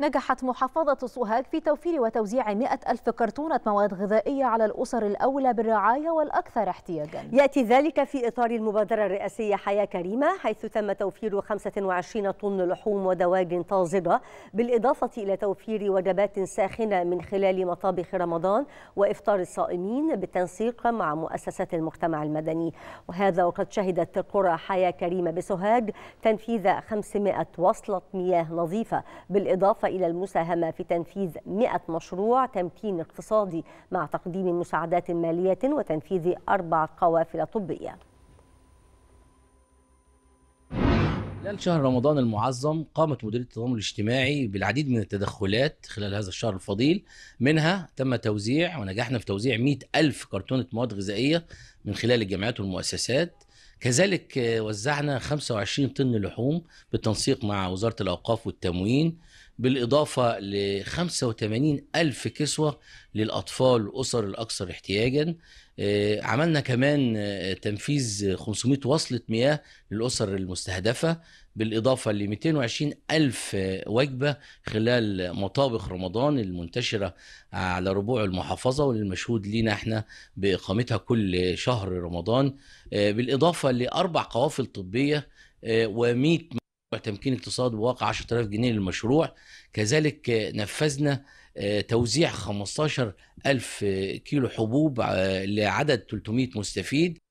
نجحت محافظة سوهاج في توفير وتوزيع 100 ألف كرتونة مواد غذائية على الأسر الأولى بالرعاية والأكثر احتياجا يأتي ذلك في إطار المبادرة الرئاسية حياة كريمة حيث تم توفير 25 طن لحوم ودواجن طازجة بالإضافة إلى توفير وجبات ساخنة من خلال مطابخ رمضان وإفطار الصائمين بالتنسيق مع مؤسسات المجتمع المدني وهذا وقد شهدت قرى حياة كريمة بسوهاج تنفيذ 500 وصلة مياه نظيفة بالإضافة إلى المساهمة في تنفيذ 100 مشروع تمكين اقتصادي مع تقديم مساعدات مالية وتنفيذ أربع قوافل طبية خلال شهر رمضان المعظم قامت مديرية التضامن الاجتماعي بالعديد من التدخلات خلال هذا الشهر الفضيل منها تم توزيع ونجحنا في توزيع 100 ألف كرتونة مواد غذائية من خلال الجامعات والمؤسسات كذلك آه، وزعنا 25 طن لحوم بالتنسيق مع وزارة الأوقاف والتموين بالإضافة ل 85 ألف كسوة للأطفال والأسر الأكثر احتياجا آه، عملنا كمان آه، تنفيذ 500 وصلة مياه للأسر المستهدفة بالإضافة ل 220 ألف آه، وجبة خلال مطابخ رمضان المنتشرة على ربوع المحافظة والمشهود لينا احنا بإقامتها كل شهر رمضان بالإضافة لأربع قوافل طبية و100 وتمكين اقتصاد بواقع 10000 جنيه للمشروع كذلك نفذنا آه، توزيع 15000 آه، كيلو حبوب آه، لعدد 300 مستفيد